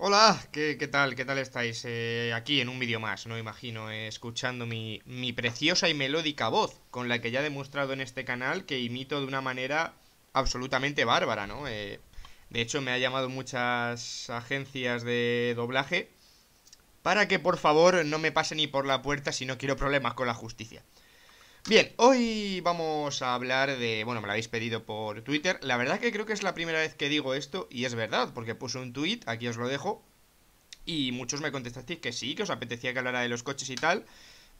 Hola, ¿qué, tal? ¿Qué tal estáis? Eh, aquí en un vídeo más, no imagino, eh, escuchando mi, preciosa y melódica voz, con la que ya he demostrado en este canal que imito de una manera absolutamente bárbara, ¿no? Eh, de hecho, me ha llamado muchas agencias de doblaje para que por favor no me pase ni por la puerta si no quiero problemas con la justicia. Bien, hoy vamos a hablar de, bueno, me lo habéis pedido por Twitter, la verdad que creo que es la primera vez que digo esto y es verdad, porque puse un tweet, aquí os lo dejo, y muchos me contestasteis que sí, que os apetecía que hablara de los coches y tal.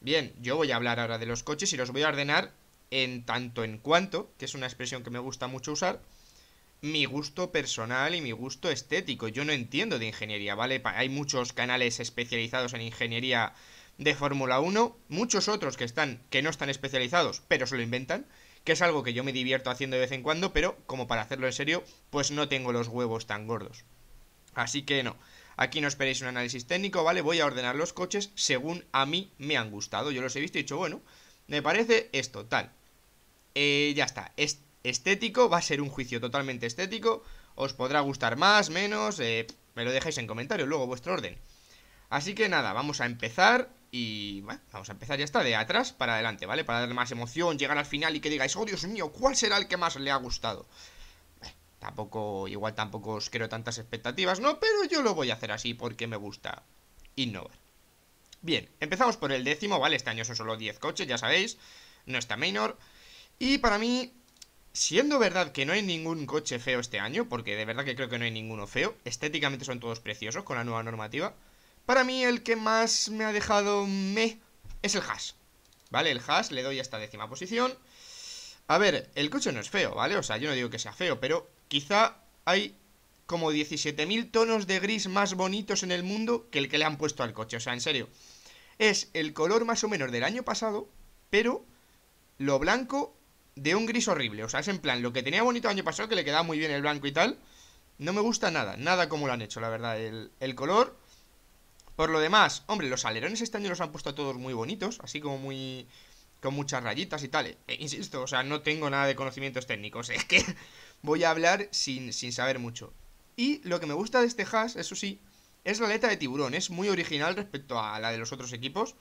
Bien, yo voy a hablar ahora de los coches y los voy a ordenar en tanto en cuanto, que es una expresión que me gusta mucho usar, mi gusto personal y mi gusto estético. Yo no entiendo de ingeniería, ¿vale? Hay muchos canales especializados en ingeniería de Fórmula 1, muchos otros que están, que no están especializados, pero se lo inventan, que es algo que yo me divierto haciendo de vez en cuando, pero como para hacerlo en serio, pues no tengo los huevos tan gordos. Así que no. Aquí no esperéis un análisis técnico, ¿vale? Voy a ordenar los coches según a mí me han gustado. Yo los he visto y he dicho, bueno, me parece esto, tal. Eh, ya está. Es estético, va a ser un juicio totalmente estético. Os podrá gustar más, menos. Eh, me lo dejáis en comentarios, luego vuestro orden. Así que nada, vamos a empezar. Y bueno, vamos a empezar ya está de atrás para adelante, ¿vale? Para darle más emoción, llegar al final y que digáis, oh Dios mío, ¿cuál será el que más le ha gustado? tampoco, igual tampoco os creo tantas expectativas, ¿no? Pero yo lo voy a hacer así porque me gusta innovar. Bien, empezamos por el décimo, ¿vale? Este año son solo 10 coches, ya sabéis, no está menor Y para mí, siendo verdad que no hay ningún coche feo este año, porque de verdad que creo que no hay ninguno feo, estéticamente son todos preciosos con la nueva normativa... Para mí el que más me ha dejado me es el hash. ¿Vale? El hash le doy a esta décima posición. A ver, el coche no es feo, ¿vale? O sea, yo no digo que sea feo, pero quizá hay como 17.000 tonos de gris más bonitos en el mundo que el que le han puesto al coche. O sea, en serio. Es el color más o menos del año pasado, pero lo blanco de un gris horrible. O sea, es en plan, lo que tenía bonito el año pasado, que le quedaba muy bien el blanco y tal, no me gusta nada. Nada como lo han hecho, la verdad. el, el color por lo demás, hombre, los alerones este año los han puesto todos muy bonitos, así como muy... con muchas rayitas y tal. Eh. E insisto, o sea, no tengo nada de conocimientos técnicos, es que voy a hablar sin, sin saber mucho. Y lo que me gusta de este hash, eso sí, es la aleta de tiburón, es muy original respecto a la de los otros equipos.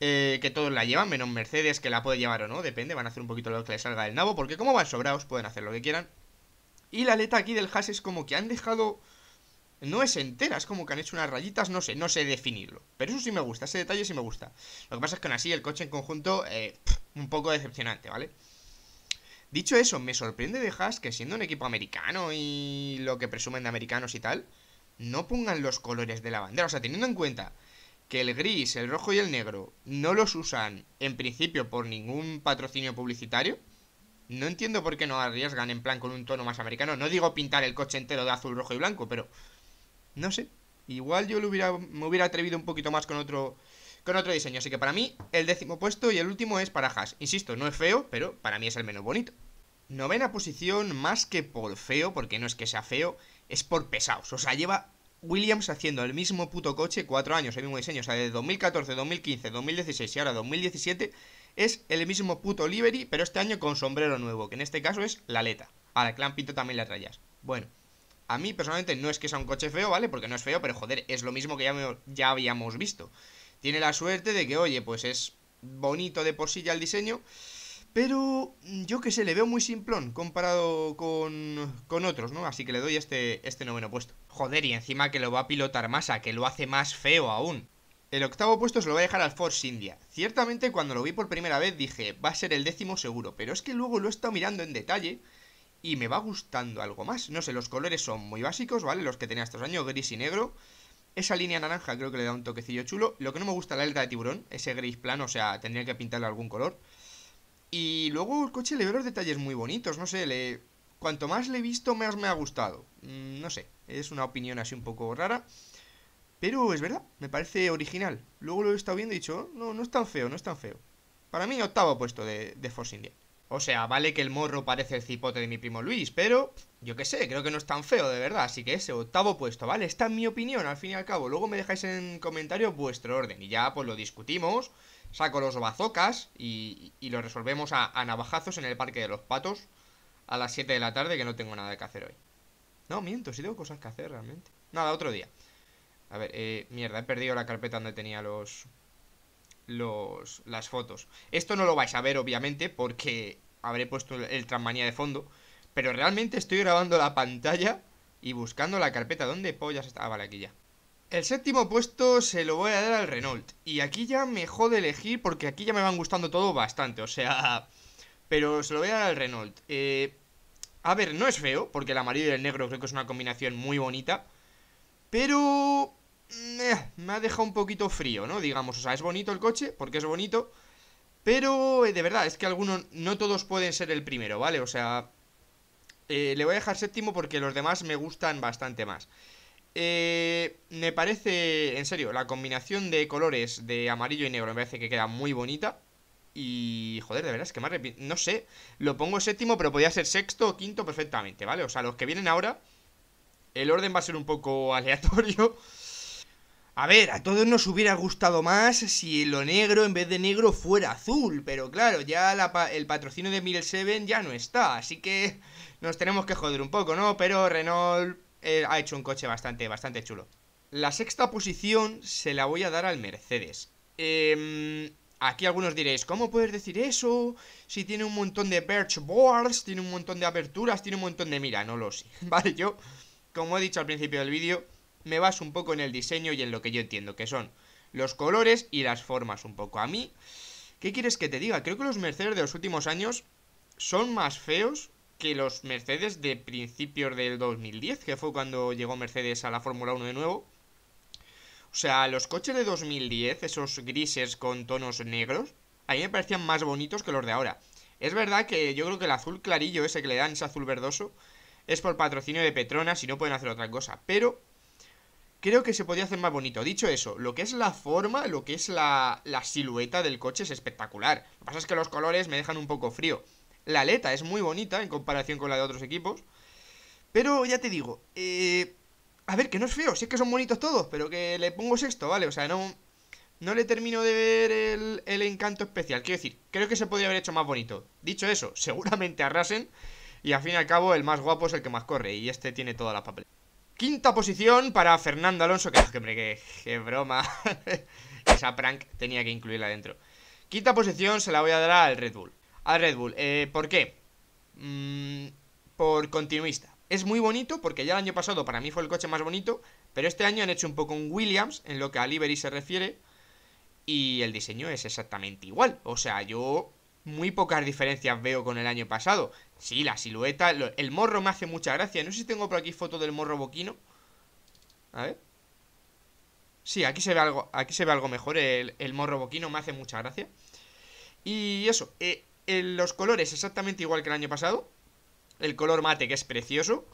Eh, que todos la llevan, menos Mercedes, que la puede llevar o no, depende, van a hacer un poquito lo que les salga del nabo, porque como van sobrados, pueden hacer lo que quieran. Y la aleta aquí del hash es como que han dejado no es entera, es como que han hecho unas rayitas, no sé, no sé definirlo. Pero eso sí me gusta, ese detalle sí me gusta. Lo que pasa es que aún así el coche en conjunto, eh, un poco decepcionante, ¿vale? Dicho eso, me sorprende de Haas que siendo un equipo americano y lo que presumen de americanos y tal, no pongan los colores de la bandera. O sea, teniendo en cuenta que el gris, el rojo y el negro no los usan en principio por ningún patrocinio publicitario, no entiendo por qué no arriesgan en plan con un tono más americano. No digo pintar el coche entero de azul, rojo y blanco, pero no sé. Igual yo lo hubiera, me hubiera atrevido un poquito más con otro, con otro diseño. Así que para mí, el décimo puesto y el último es para Haas. Insisto, no es feo, pero para mí es el menos bonito. Novena posición, más que por feo, porque no es que sea feo, es por pesados. O sea, lleva Williams haciendo el mismo puto coche cuatro años, el mismo diseño. O sea, de 2014, 2015, 2016 y ahora 2017 es el mismo puto livery, pero este año con sombrero nuevo, que en este caso es la aleta. Ahora, que han también la rayas. Bueno. A mí personalmente no es que sea un coche feo, ¿vale? Porque no es feo, pero joder, es lo mismo que ya, habíamos visto. Tiene la suerte de que, oye, pues es bonito de por sí ya el diseño. Pero yo que sé, le veo muy simplón comparado con, con otros, ¿no? Así que le doy este, este noveno puesto. Joder, y encima que lo va a pilotar Massa, que lo hace más feo aún. El octavo puesto se lo voy a dejar al Force India. Ciertamente cuando lo vi por primera vez dije, va a ser el décimo seguro, pero es que luego lo he estado mirando en detalle y me va gustando algo más. No sé, los colores son muy básicos, ¿vale? Los que tenía estos años, gris y negro. Esa línea naranja creo que le da un toquecillo chulo. Lo que no me gusta la helta de tiburón, ese gris plano, o sea, tendría que pintarle algún color. Y luego el coche le veo los detalles muy bonitos, no sé, le... cuanto más le he visto, más me ha gustado. Mm, no sé, es una opinión así un poco rara. Pero es verdad, me parece original. Luego lo he estado viendo y he dicho, oh, no, no es tan feo, no es tan feo. Para mí, octavo puesto de, de Force India. O sea, vale que el morro parece el cipote de mi primo Luis, pero yo qué sé, creo que no es tan feo de verdad. Así que ese octavo puesto, ¿vale? Está en mi opinión, al fin y al cabo. Luego me dejáis en comentarios vuestro orden y ya pues lo discutimos. Saco los bazocas y, lo resolvemos a, a, navajazos en el Parque de los Patos a las 7 de la tarde, que no tengo nada que hacer hoy. No, miento, sí tengo cosas que hacer realmente. Nada, otro día. A ver, eh, mierda, he perdido la carpeta donde tenía los, los, las fotos. Esto no lo vais a ver, obviamente, porque habré puesto el Transmanía de fondo. Pero realmente estoy grabando la pantalla y buscando la carpeta. donde pollas está? Ah, vale, aquí ya. El séptimo puesto se lo voy a dar al Renault. Y aquí ya me jode elegir porque aquí ya me van gustando todo bastante. O sea... Pero se lo voy a dar al Renault. Eh, a ver, no es feo, porque el amarillo y el negro creo que es una combinación muy bonita. Pero me ha dejado un poquito frío, ¿no? Digamos, o sea, es bonito el coche, porque es bonito, pero eh, de verdad, es que algunos, no todos pueden ser el primero, ¿vale? O sea, eh, le voy a dejar séptimo porque los demás me gustan bastante más. Eh, me parece, en serio, la combinación de colores de amarillo y negro me parece que queda muy bonita. Y, joder, de verdad, es que más No sé, lo pongo séptimo, pero podría ser sexto o quinto perfectamente, ¿vale? O sea, los que vienen ahora, el orden va a ser un poco aleatorio. A ver, a todos nos hubiera gustado más si lo negro en vez de negro fuera azul, pero claro, ya el patrocinio de 1007 Seven ya no está, así que nos tenemos que joder un poco, ¿no? Pero Renault eh, ha hecho un coche bastante, bastante chulo. La sexta posición se la voy a dar al Mercedes. Em, aquí algunos diréis, ¿cómo puedes decir eso? Si tiene un montón de perch boards, tiene un montón de aperturas, tiene un montón de mira, no lo sé. Vale, yo, como he dicho al principio del vídeo, me baso un poco en el diseño y en lo que yo entiendo, que son los colores y las formas un poco. A mí, ¿qué quieres que te diga? Creo que los Mercedes de los últimos años son más feos que los Mercedes de principios del 2010, que fue cuando llegó Mercedes a la Fórmula 1 de nuevo. O sea, los coches de 2010, esos grises con tonos negros, a mí me parecían más bonitos que los de ahora. Es verdad que yo creo que el azul clarillo ese que le dan, ese azul verdoso, es por patrocinio de Petronas y no pueden hacer otra cosa. Pero Creo que se podía hacer más bonito. Dicho eso, lo que es la forma, lo que es la, silueta del coche es espectacular. Lo que pasa es que los colores me dejan un poco frío. La aleta es muy bonita en comparación con la de otros equipos. Pero ya te digo, eh, a ver, que no es feo, sí que son bonitos todos, pero que le pongo sexto, ¿vale? O sea, no, no le termino de ver el, encanto especial. Quiero decir, creo que se podría haber hecho más bonito. Dicho eso, seguramente arrasen y al fin y al cabo el más guapo es el que más corre y este tiene toda la papel Quinta posición para Fernando Alonso, que, hombre, que, que broma. Esa prank tenía que incluirla dentro. Quinta posición se la voy a dar al Red Bull. Al Red Bull, eh, ¿por qué? Mm, por continuista. Es muy bonito porque ya el año pasado para mí fue el coche más bonito, pero este año han hecho un poco un Williams en lo que a Liberty se refiere y el diseño es exactamente igual. O sea, yo muy pocas diferencias veo con el año pasado. Sí, la silueta, el morro me hace mucha gracia. No sé si tengo por aquí foto del morro boquino. A ver. Sí, aquí se ve algo, aquí se ve algo mejor. El, morro boquino me hace mucha gracia. Y eso, eh, los colores exactamente igual que el año pasado. El color mate, que es precioso.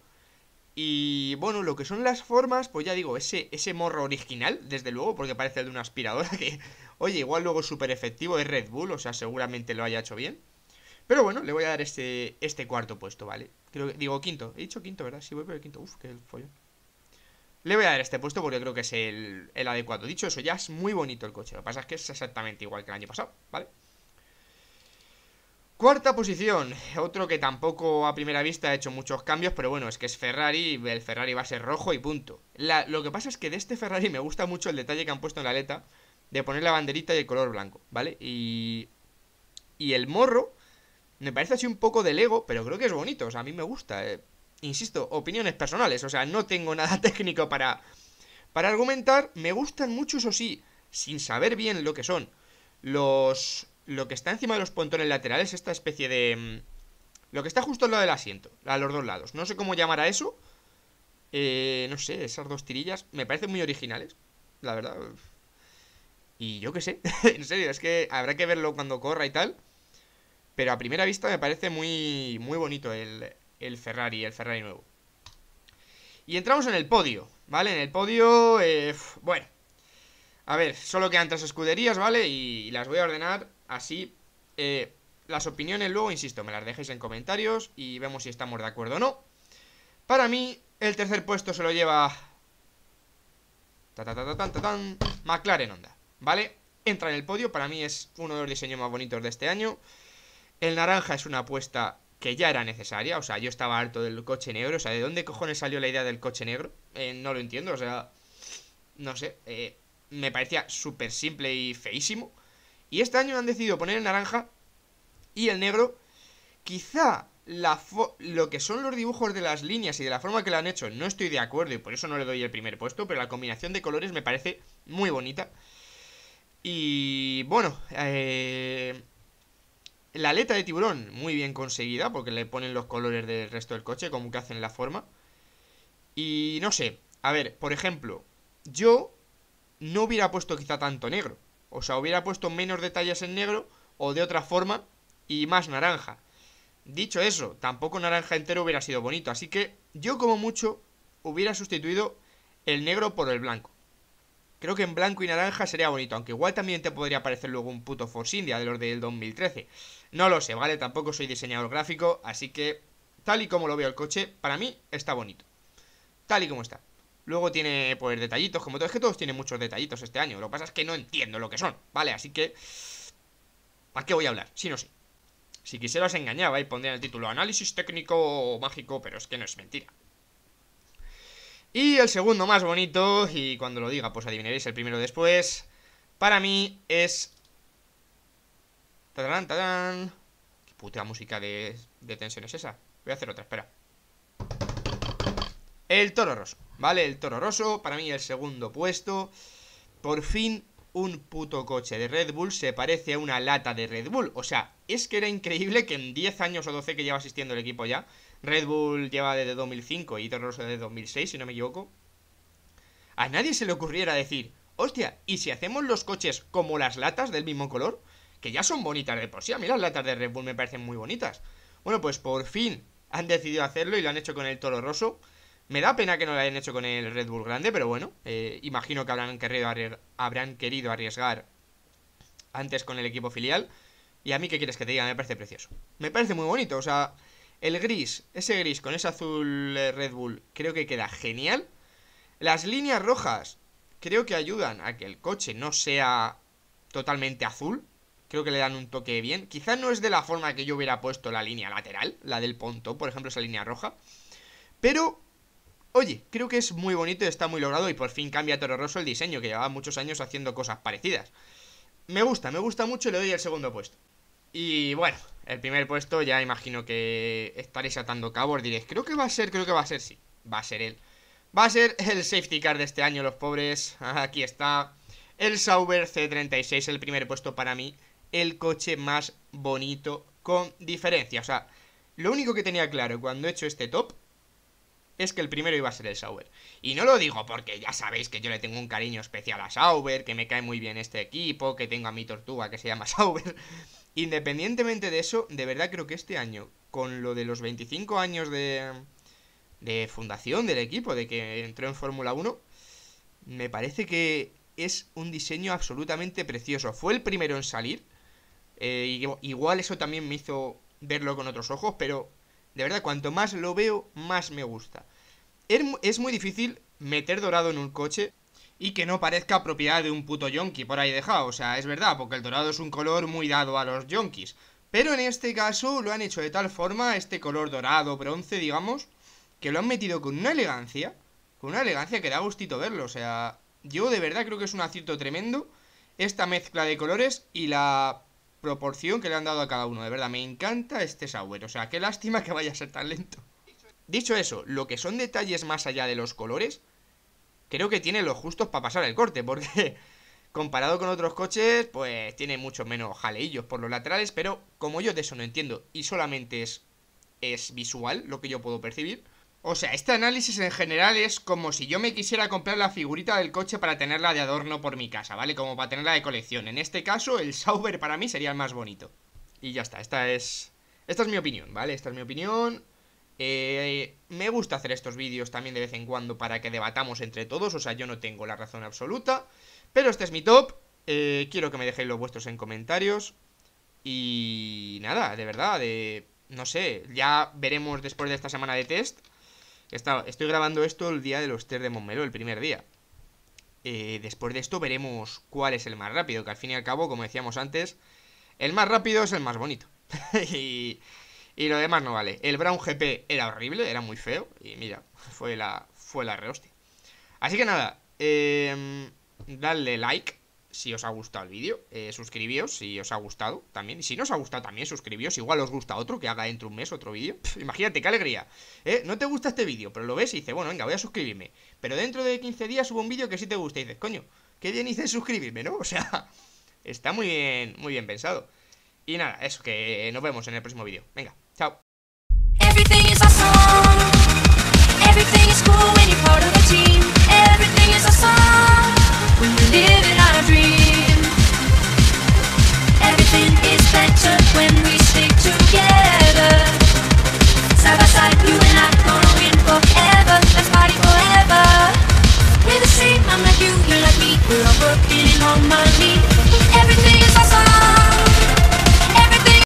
Y bueno, lo que son las formas, pues ya digo, ese, ese morro original, desde luego, porque parece el de una aspiradora que, oye, igual luego es súper efectivo, es Red Bull, o sea, seguramente lo haya hecho bien. Pero bueno, le voy a dar este, este cuarto puesto, ¿vale? digo, quinto. He dicho quinto, ¿verdad? Sí, voy por el quinto. Uf, qué follón. Le voy a dar este puesto porque creo que es el, adecuado. Dicho eso, ya es muy bonito el coche. Lo que pasa es que es exactamente igual que el año pasado, ¿vale? Cuarta posición. Otro que tampoco a primera vista ha hecho muchos cambios, pero bueno, es que es Ferrari. El Ferrari va a ser rojo y punto. lo que pasa es que de este Ferrari me gusta mucho el detalle que han puesto en la aleta de poner la banderita y el color blanco, ¿vale? Y, y el morro me parece así un poco de Lego, pero creo que es bonito, o sea, a mí me gusta. Eh. Insisto, opiniones personales, o sea, no tengo nada técnico para, para argumentar. Me gustan mucho, eso sí, sin saber bien lo que son. Los, lo que está encima de los pontones laterales, esta especie de... Mm, lo que está justo al lado del asiento, a los dos lados. No sé cómo llamar a eso. Eh, no sé, esas dos tirillas me parecen muy originales, la verdad. Y yo qué sé, en serio, es que habrá que verlo cuando corra y tal. Pero a primera vista me parece muy, muy bonito el, Ferrari, el Ferrari nuevo. Y entramos en el podio, ¿vale? En el podio, eh, bueno. A ver, solo quedan tres escuderías, ¿vale? Y las voy a ordenar así. Eh, las opiniones luego, insisto, me las dejéis en comentarios y vemos si estamos de acuerdo o no. Para mí, el tercer puesto se lo lleva... Ta, ta, ta, McLaren Honda, ¿vale? Entra en el podio, para mí es uno de los diseños más bonitos de este año. El naranja es una apuesta que ya era necesaria. O sea, yo estaba harto del coche negro. O sea, ¿de dónde cojones salió la idea del coche negro? Eh, no lo entiendo. O sea, no sé. Eh, me parecía súper simple y feísimo. Y este año han decidido poner el naranja y el negro. Quizá lo que son los dibujos de las líneas y de la forma que lo han hecho no estoy de acuerdo y por eso no le doy el primer puesto, pero la combinación de colores me parece muy bonita. Y bueno, eh, la aleta de tiburón, muy bien conseguida, porque le ponen los colores del resto del coche, como que hacen la forma. Y no sé, a ver, por ejemplo, yo no hubiera puesto quizá tanto negro. O sea, hubiera puesto menos detalles en negro o de otra forma y más naranja. Dicho eso, tampoco naranja entero hubiera sido bonito. Así que yo como mucho hubiera sustituido el negro por el blanco. Creo que en blanco y naranja sería bonito, aunque igual también te podría parecer luego un puto Force India de los del 2013. No lo sé, ¿vale? Tampoco soy diseñador gráfico, así que tal y como lo veo el coche, para mí está bonito. Tal y como está. Luego tiene, pues, detallitos, como todo. Es que todos tienen muchos detallitos este año. Lo que pasa es que no entiendo lo que son, ¿vale? Así que... ¿Para qué voy a hablar? Si no sé. Si quisiera os engañaba y pondría el título Análisis técnico mágico, pero es que no es mentira. Y el segundo más bonito, y cuando lo diga pues adivinaréis el primero después, para mí es... ¡Tadán, tadán! ¡Qué puta música de, de tensión es esa! Voy a hacer otra, espera. El toro roso, ¿vale? El toro roso, para mí el segundo puesto. Por fin un puto coche de Red Bull se parece a una lata de Red Bull. O sea, es que era increíble que en 10 años o 12 que lleva asistiendo el equipo ya Red Bull lleva desde 2005 y Toro Rosso desde 2006, si no me equivoco. A nadie se le ocurriera decir, hostia, ¿y si hacemos los coches como las latas del mismo color? Que ya son bonitas de por sí. A mí las latas de Red Bull me parecen muy bonitas. Bueno, pues por fin han decidido hacerlo y lo han hecho con el Toro Rosso. Me da pena que no lo hayan hecho con el Red Bull grande, pero bueno, eh, imagino que habrán querido, habrán querido arriesgar antes con el equipo filial. Y a mí, ¿qué quieres que te diga? Me parece precioso. Me parece muy bonito, o sea, el gris, ese gris con ese azul eh, Red Bull, creo que queda genial. Las líneas rojas creo que ayudan a que el coche no sea totalmente azul. Creo que le dan un toque bien. Quizá no es de la forma que yo hubiera puesto la línea lateral, la del Pontón, por ejemplo, esa línea roja. Pero, oye, creo que es muy bonito está muy logrado. Y por fin cambia Toro Rosso el diseño, que llevaba muchos años haciendo cosas parecidas. Me gusta, me gusta mucho y le doy el segundo puesto. Y bueno, el primer puesto ya imagino que estaréis atando cabos, diréis, creo que va a ser, creo que va a ser, sí, va a ser él. Va a ser el safety car de este año, los pobres, aquí está. El Sauber C36, el primer puesto para mí, el coche más bonito con diferencia. O sea, lo único que tenía claro cuando he hecho este top es que el primero iba a ser el Sauber. Y no lo digo porque ya sabéis que yo le tengo un cariño especial a Sauber, que me cae muy bien este equipo, que tengo a mi tortuga que se llama Sauber. Independientemente de eso, de verdad creo que este año, con lo de los 25 años de, fundación del equipo, de que entró en Fórmula 1, me parece que es un diseño absolutamente precioso. Fue el primero en salir. Eh, igual eso también me hizo verlo con otros ojos, pero de verdad, cuanto más lo veo, más me gusta. Es muy difícil meter dorado en un coche y que no parezca propiedad de un puto yonki por ahí dejado. O sea, es verdad, porque el dorado es un color muy dado a los yonkis. Pero en este caso lo han hecho de tal forma, este color dorado, bronce, digamos, que lo han metido con una elegancia, con una elegancia que da gustito verlo. O sea, yo de verdad creo que es un acierto tremendo esta mezcla de colores y la proporción que le han dado a cada uno. De verdad, me encanta este Sauer. O sea, qué lástima que vaya a ser tan lento. Dicho eso, lo que son detalles más allá de los colores, creo que tiene los justos para pasar el corte, porque comparado con otros coches, pues tiene mucho menos jaleillos por los laterales, pero como yo de eso no entiendo y solamente es, es visual lo que yo puedo percibir, o sea, este análisis en general es como si yo me quisiera comprar la figurita del coche para tenerla de adorno por mi casa, ¿vale? Como para tenerla de colección. En este caso, el Sauber para mí sería el más bonito. Y ya está, esta es... Esta es mi opinión, ¿vale? Esta es mi opinión. Eh, me gusta hacer estos vídeos también de vez en cuando para que debatamos entre todos, o sea, yo no tengo la razón absoluta. Pero este es mi top. Eh, quiero que me dejéis los vuestros en comentarios. Y nada, de verdad, No sé, ya veremos después de esta semana de test estoy grabando esto el día de los test de Montmeló, el primer día. Eh, después de esto veremos cuál es el más rápido, que al fin y al cabo, como decíamos antes, el más rápido es el más bonito. y, lo demás no vale. El Brown GP era horrible, era muy feo. Y mira, fue la, fue la rehostia. Así que nada, eh, Dale like si os ha gustado el vídeo, eh, suscribíos si os ha gustado también. Y si no os ha gustado también, suscribíos. Igual os gusta otro, que haga dentro de un mes otro vídeo. Imagínate, qué alegría. ¿Eh? No te gusta este vídeo, pero lo ves y dices, bueno, venga, voy a suscribirme. Pero dentro de 15 días subo un vídeo que sí te gusta y dices, coño, qué bien hice suscribirme, ¿no? O sea, está muy bien, muy bien pensado. Y nada, eso, que nos vemos en el próximo vídeo. Venga.